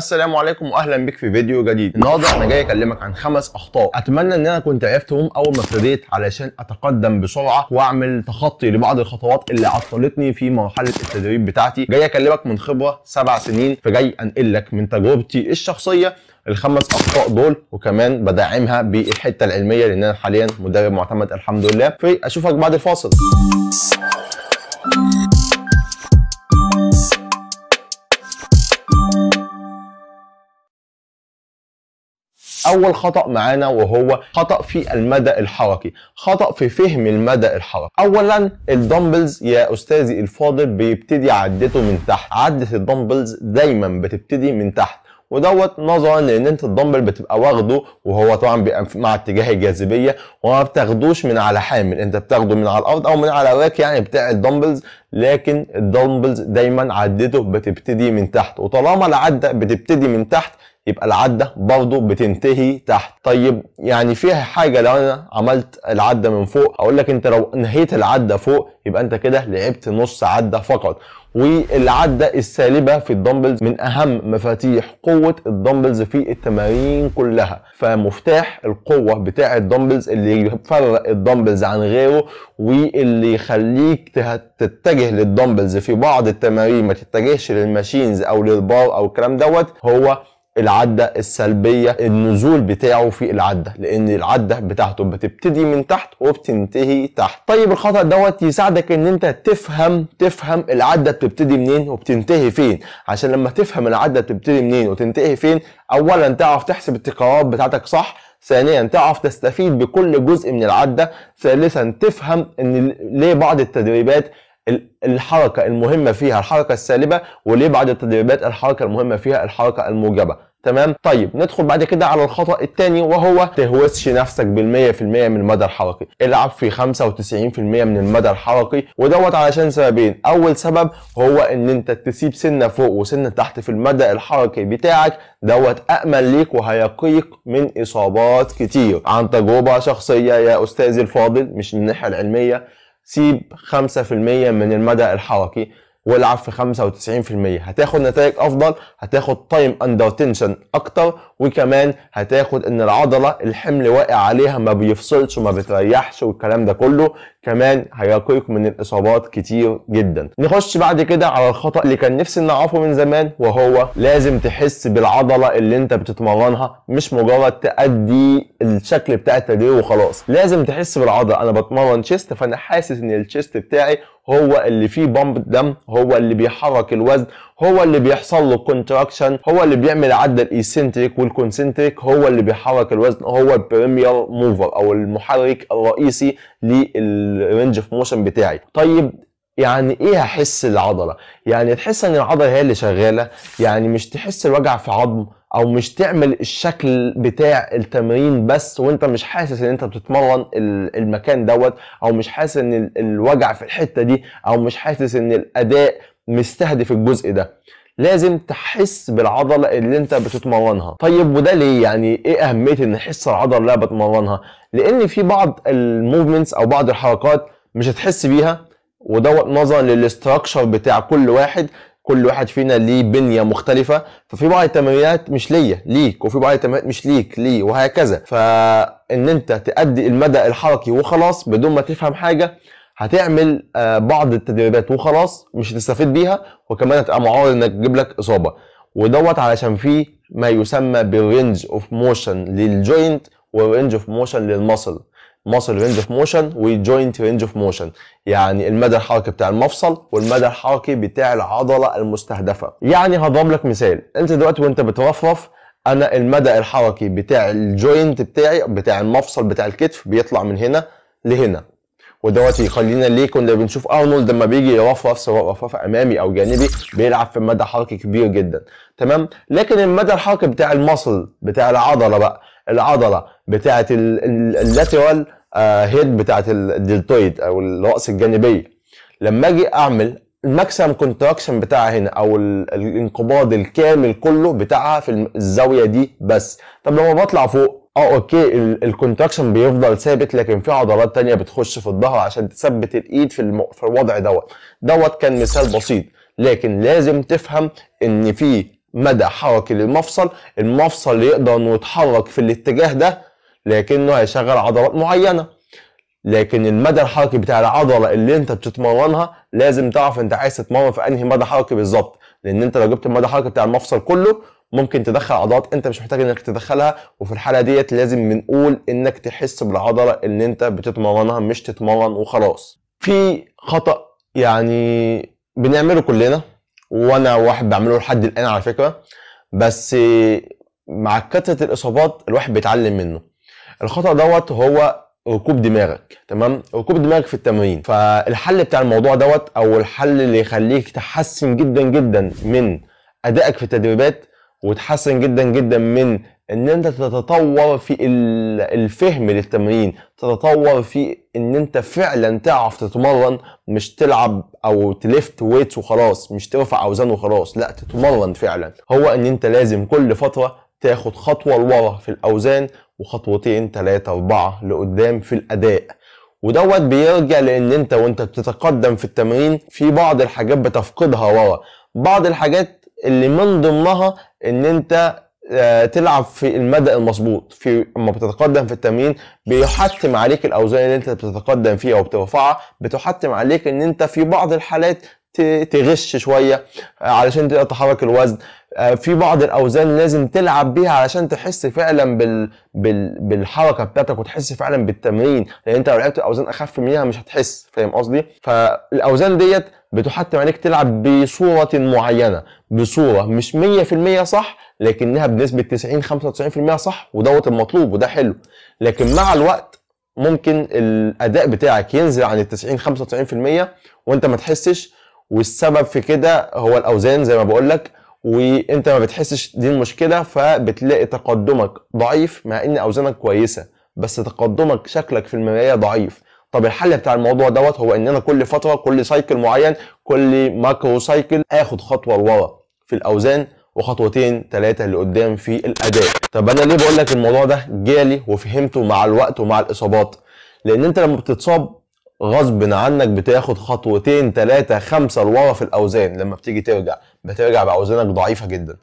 السلام عليكم واهلا بك في فيديو جديد النهارده انا جاي اكلمك عن خمس اخطاء اتمنى ان انا كنت عرفتهم اول ما ابتديت علشان اتقدم بسرعه واعمل تخطي لبعض الخطوات اللي عطلتني في مرحله التدريب بتاعتي جاي اكلمك من خبره سبع سنين فجاي انقل لك من تجربتي الشخصيه الخمس اخطاء دول وكمان بدعمها بالحته العلميه لان انا حاليا مدرب معتمد الحمد لله في اشوفك بعد الفاصل اول خطا معانا وهو خطا في المدى الحركي خطا في فهم المدى الحركي اولا الدمبلز يا استاذي الفاضل بيبتدي عدته من تحت عده الدمبلز دايما بتبتدي من تحت ودوت نظرا لان انت الدمبل بتبقى واخده وهو طبعا بيبقى مع اتجاه الجاذبيه وما بتاخدوش من على حامل انت بتاخده من على الارض او من على راك يعني بتاع الدمبلز لكن الدمبلز دايما عدته بتبتدي من تحت وطالما العده بتبتدي من تحت يبقى العده برضه بتنتهي تحت طيب يعني فيها حاجه لو انا عملت العده من فوق اقول لك انت لو نهيت العده فوق يبقى انت كده لعبت نص عده فقط والعده السالبه في الدمبلز من اهم مفاتيح قوه الدمبلز في التمارين كلها فمفتاح القوه بتاع الدمبلز اللي يفرق الدمبلز عن غيره واللي يخليك تتجه للدمبلز في بعض التمارين ما تتجهش للماشينز او للبار او الكلام دوت هو العده السلبيه النزول بتاعه في العده لان العده بتاعته بتبتدي من تحت وبتنتهي تحت طيب الخطا دوت يساعدك ان انت تفهم تفهم العده بتبتدي منين وبتنتهي فين عشان لما تفهم العده بتبتدي منين وتنتهي فين اولا تعرف تحسب التقارات بتاعتك صح ثانيا تعرف تستفيد بكل جزء من العده ثالثا تفهم ان ليه بعض التدريبات الحركه المهمه فيها الحركه السالبه وليه بعض التدريبات الحركه المهمه فيها الحركه الموجبه تمام طيب ندخل بعد كده على الخطا الثاني وهو تهوسش نفسك بال100% من المدى الحركي العب في 95% من المدى الحركي ودوت علشان سببين اول سبب هو ان انت تسيب سنه فوق وسنه تحت في المدى الحركي بتاعك دوت امن ليك وهيقيك من اصابات كتير عن تجربه شخصيه يا استاذي الفاضل مش من الناحيه العلميه سيب 5% من المدى الحركي والعب في 95% هتاخد نتائج افضل هتاخد تايم اندر تنشن اكتر وكمان هتاخد ان العضله الحمل واقع عليها ما بيفصلش وما بتريحش والكلام ده كله كمان هيقيك من الاصابات كتير جدا نخش بعد كده على الخطا اللي كان نفسي نعرفه من زمان وهو لازم تحس بالعضله اللي انت بتتمرنها مش مجرد تادي الشكل بتاع التدريب وخلاص لازم تحس بالعضله انا بتمرن تشيست فانا حاسس ان التشيست بتاعي هو اللي فيه بامب دم هو اللي بيحرك الوزن هو اللي بيحصل له كونتراكشن هو اللي بيعمل عدة الايسنتريك الكونسنتريك هو اللي بيحرك الوزن هو البريمير موفر او المحرك الرئيسي للرينج اوف موشن بتاعي طيب يعني ايه هحس العضله يعني تحس ان العضله هي اللي شغاله يعني مش تحس الوجع في عظم او مش تعمل الشكل بتاع التمرين بس وانت مش حاسس ان انت بتتمرن المكان دوت او مش حاسس ان الوجع في الحته دي او مش حاسس ان الاداء مستهدف الجزء ده لازم تحس بالعضله اللي انت بتتمرنها طيب وده ليه يعني ايه اهميه ان احس العضله اللي انا بتمرنها لان في بعض الموفمنتس او بعض الحركات مش هتحس بيها ودوت نظرا للاستراكشر بتاع كل واحد كل واحد فينا ليه بنيه مختلفه ففي بعض التمرينات مش ليا ليك وفي بعض التمرينات مش ليك ليه وهكذا فان انت تأدي المدى الحركي وخلاص بدون ما تفهم حاجه هتعمل آه، بعض التدريبات وخلاص مش هتستفيد بيها وكمان هتبقى معرض انك تجيب لك اصابه ودوت علشان في ما يسمى بالرينج اوف موشن للجوينت والرينج اوف موشن للمصل مصل رينج اوف موشن وجوينت رينج اوف موشن يعني المدى الحركي بتاع المفصل والمدى الحركي بتاع العضله المستهدفه يعني هضرب لك مثال انت دلوقتي وانت بترفرف انا المدى الحركي بتاع الجوينت بتاعي بتاع المفصل بتاع الكتف بيطلع من هنا لهنا ودوت يخلينا ليه كنا بنشوف ارنولد لما بيجي يرفرف سواء رفرف امامي او جانبي بيلعب في مدى حركي كبير جدا تمام لكن المدى الحركي بتاع المصل بتاع العضله بقى العضله بتاعه اللاترال هيد آه، بتاعه الدلتويد او الراس الجانبيه لما اجي اعمل الماكسيم كونتراكشن بتاعها هنا او الانقباض الكامل كله بتاعها في الزاويه دي بس طب لما بطلع فوق اه اوكي الكونتراكشن بيفضل ثابت لكن في عضلات تانية بتخش في الظهر عشان تثبت الايد في, الم... في الوضع دوت دوت كان مثال بسيط لكن لازم تفهم ان في مدى حركي للمفصل المفصل يقدر انه يتحرك في الاتجاه ده لكنه هيشغل عضلات معينه لكن المدى الحركي بتاع العضله اللي انت بتتمرنها لازم تعرف انت عايز تتمرن في انهي مدى حركي بالظبط لان انت لو جبت المدى الحركي بتاع المفصل كله ممكن تدخل عضلات انت مش محتاج انك تدخلها وفي الحاله ديت لازم بنقول انك تحس بالعضله اللي انت بتتمرنها مش تتمرن وخلاص في خطا يعني بنعمله كلنا وانا واحد بعمله لحد الان على فكره بس مع كثره الاصابات الواحد بيتعلم منه الخطا دوت هو ركوب دماغك تمام ركوب دماغك في التمرين فالحل بتاع الموضوع دوت او الحل اللي يخليك تحسن جدا جدا من ادائك في التدريبات وتحسن جدا جدا من ان انت تتطور في الفهم للتمرين تتطور في ان انت فعلا تعرف تتمرن مش تلعب او تلفت ويتس وخلاص مش ترفع اوزان وخلاص لا تتمرن فعلا هو ان انت لازم كل فتره تاخد خطوه لورا في الاوزان وخطوتين ثلاثه اربعه لقدام في الاداء ودوت بيرجع لان انت وانت بتتقدم في التمرين في بعض الحاجات بتفقدها ورا بعض الحاجات اللي من ضمنها ان انت آه، تلعب في المدى المظبوط في اما بتتقدم في التمرين بيحتم عليك الاوزان اللي انت بتتقدم فيها وبترفعها بتحتم عليك ان انت في بعض الحالات تغش شويه آه، علشان تقدر تحرك الوزن آه، في بعض الاوزان لازم تلعب بيها علشان تحس فعلا بال... بال... بالحركه بتاعتك وتحس فعلا بالتمرين لان انت لو لعبت اوزان اخف منها مش هتحس فاهم قصدي فالاوزان ديت بتحتم عليك تلعب بصوره معينه بصوره مش 100% صح لكنها بنسبه 90 95% صح ودوت المطلوب وده حلو لكن مع الوقت ممكن الاداء بتاعك ينزل عن ال 90 95% وانت ما تحسش والسبب في كده هو الاوزان زي ما بقول لك وانت ما بتحسش دي المشكله فبتلاقي تقدمك ضعيف مع ان اوزانك كويسه بس تقدمك شكلك في المرايه ضعيف طب الحل بتاع الموضوع دوت هو ان انا كل فتره كل سايكل معين كل ماكرو سايكل اخد خطوه لورا في الاوزان وخطوتين ثلاثه لقدام في الاداء طب انا ليه بقول لك الموضوع ده جالي وفهمته مع الوقت ومع الاصابات لان انت لما بتتصاب غصب عنك بتاخد خطوتين ثلاثة خمسة لورا في الأوزان لما بتيجي ترجع بترجع بأوزانك ضعيفة جدا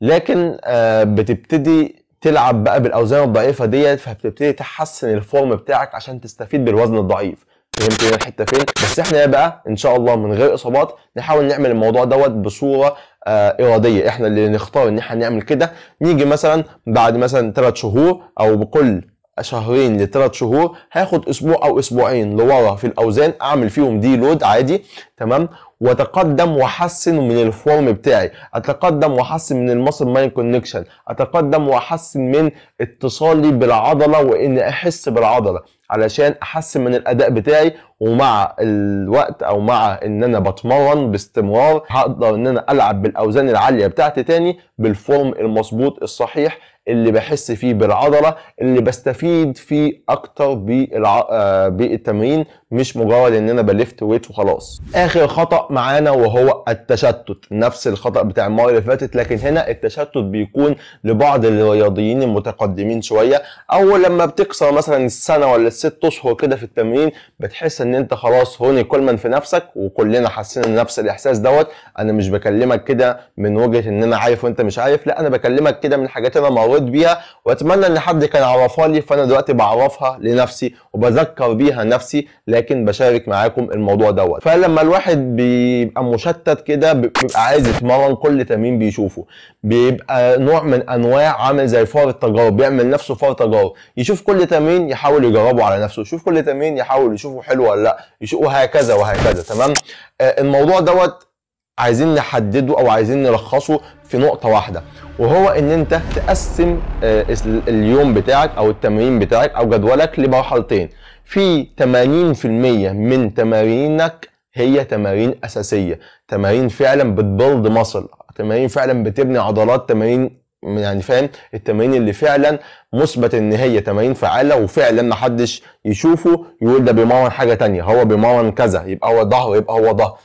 لكن آه، بتبتدي تلعب بقى بالأوزان الضعيفة ديت فبتبتدي تحسن الفورم بتاعك عشان تستفيد بالوزن الضعيف فهمت هنا يعني الحته فين بس احنا بقى ان شاء الله من غير اصابات نحاول نعمل الموضوع دوت بصوره آه اراديه احنا اللي نختار ان احنا نعمل كده نيجي مثلا بعد مثلا 3 شهور او بكل شهرين لثلاث شهور هاخد اسبوع او اسبوعين لورا في الاوزان اعمل فيهم دي لود عادي تمام واتقدم واحسن من الفورم بتاعي اتقدم واحسن من المصل ماين كونكشن اتقدم واحسن من اتصالي بالعضله وان احس بالعضله علشان احسن من الاداء بتاعي ومع الوقت او مع ان انا بتمرن باستمرار هقدر ان انا العب بالاوزان العاليه بتاعتي تاني بالفورم المظبوط الصحيح اللي بحس فيه بالعضله اللي بستفيد فيه اكتر بالع... آه، بالتمرين مش مجرد ان انا بلفت ويت وخلاص اخر خطا معانا وهو التشتت نفس الخطا بتاع المره اللي فاتت لكن هنا التشتت بيكون لبعض الرياضيين المتقدمين شويه او لما بتكسر مثلا السنه ولا الست اشهر كده في التمرين بتحس ان انت خلاص هوني من في نفسك وكلنا حاسين نفس الاحساس دوت انا مش بكلمك كده من وجهه ان انا عارف وانت مش عارف لا انا بكلمك كده من حاجات انا مريت مريت بيها واتمنى ان حد كان عرفها لي فانا دلوقتي بعرفها لنفسي وبذكر بيها نفسي لكن بشارك معاكم الموضوع دوت فلما الواحد بيبقى مشتت كده بيبقى عايز يتمرن كل تمرين بيشوفه بيبقى نوع من انواع عامل زي فار التجارب بيعمل نفسه فار تجارب يشوف كل تمرين يحاول يجربه على نفسه يشوف كل تمرين يحاول يشوفه حلو ولا لا يشوفه هكذا وهكذا تمام آه، الموضوع دوت عايزين نحدده او عايزين نلخصه في نقطه واحده وهو ان انت تقسم آه، اليوم بتاعك او التمرين بتاعك او جدولك لمرحلتين في 80% من تمارينك هي تمارين اساسيه تمارين فعلا بتبلد مصل تمارين فعلا بتبني عضلات تمارين يعني فاهم التمارين اللي فعلا مثبت ان هي تمارين فعاله وفعلا ما حدش يشوفه يقول ده بيمرن حاجه تانية هو بيمرن كذا يبقى هو ظهر يبقى هو ظهر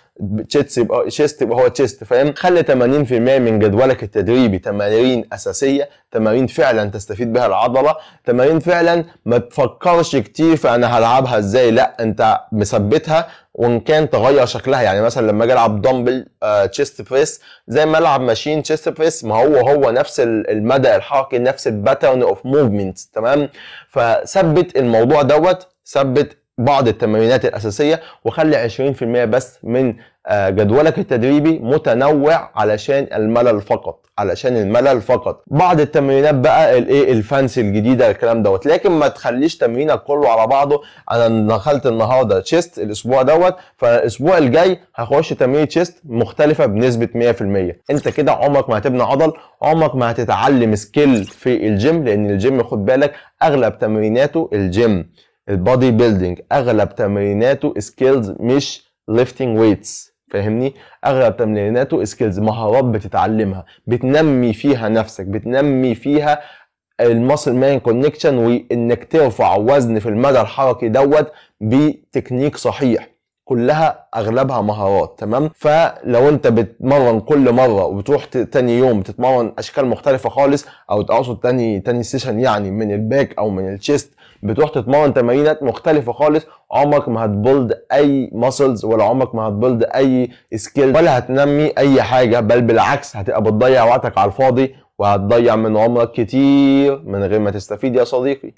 تشيست يبقى تشيست يبقى هو تشيست فاهم خلي 80% من جدولك التدريبي تمارين اساسيه تمارين فعلا تستفيد بها العضله تمارين فعلا ما تفكرش كتير في انا هلعبها ازاي لا انت مثبتها وان كان تغير شكلها يعني مثلا لما اجي العب دمبل تشيست بريس زي ما العب ماشين تشيست بريس ما هو هو نفس المدى الحركي نفس الباترن اوف موفمنت تمام فثبت الموضوع دوت ثبت بعض التمرينات الاساسيه وخلي 20% بس من آه، جدولك التدريبي متنوع علشان الملل فقط علشان الملل فقط بعض التمرينات بقى الايه الفانسي الجديده الكلام دوت لكن ما تخليش تمرينك كله على بعضه انا دخلت النهارده تشيست الاسبوع دوت فالاسبوع الجاي هخش تمرين تشيست مختلفه بنسبه 100% انت كده عمرك ما هتبني عضل عمرك ما هتتعلم سكيل في الجيم لان الجيم خد بالك اغلب تمريناته الجيم البادي بيلدينج اغلب تمريناته سكيلز مش ليفتنج ويتس فاهمني اغلب تمريناته سكيلز مهارات بتتعلمها بتنمي فيها نفسك بتنمي فيها الماسل مان كونكشن وانك ترفع وزن في المدى الحركي دوت بتكنيك صحيح كلها اغلبها مهارات تمام فلو انت بتمرن كل مره وبتروح تاني يوم تتمرن اشكال مختلفه خالص او تقصد تاني تاني سيشن يعني من الباك او من الشيست بتروح تتمرن تمارينات مختلفه خالص عمرك ما هتبولد اي ماسلز ولا عمرك ما هتبولد اي سكيل ولا هتنمي اي حاجه بل بالعكس هتبقى بتضيع وقتك على الفاضي وهتضيع من عمرك كتير من غير ما تستفيد يا صديقي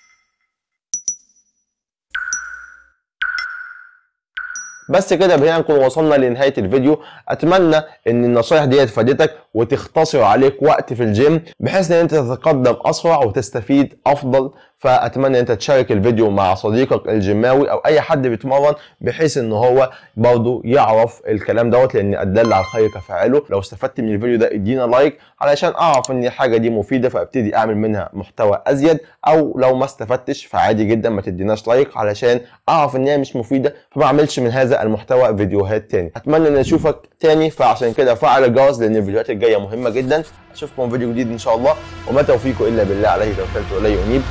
بس كده بهنا نكون وصلنا لنهايه الفيديو اتمنى ان النصايح دي فادتك وتختصر عليك وقت في الجيم بحيث ان انت تتقدم اسرع وتستفيد افضل فاتمنى انت تشارك الفيديو مع صديقك الجماوي او اي حد بيتمرن بحيث ان هو برضه يعرف الكلام دوت لان الدل على الخير كفاعله لو استفدت من الفيديو ده ادينا لايك علشان اعرف ان الحاجه دي مفيده فابتدي اعمل منها محتوى ازيد او لو ما استفدتش فعادي جدا ما تديناش لايك علشان اعرف ان هي مش مفيده فما اعملش من هذا المحتوى فيديوهات تاني اتمنى ان اشوفك تاني فعشان كده فعل الجرس لان الفيديوهات الجايه مهمه جدا اشوفكم فيديو جديد ان شاء الله وما توفيقه الا بالله عليه توكلت ولا انيب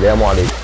别骂你。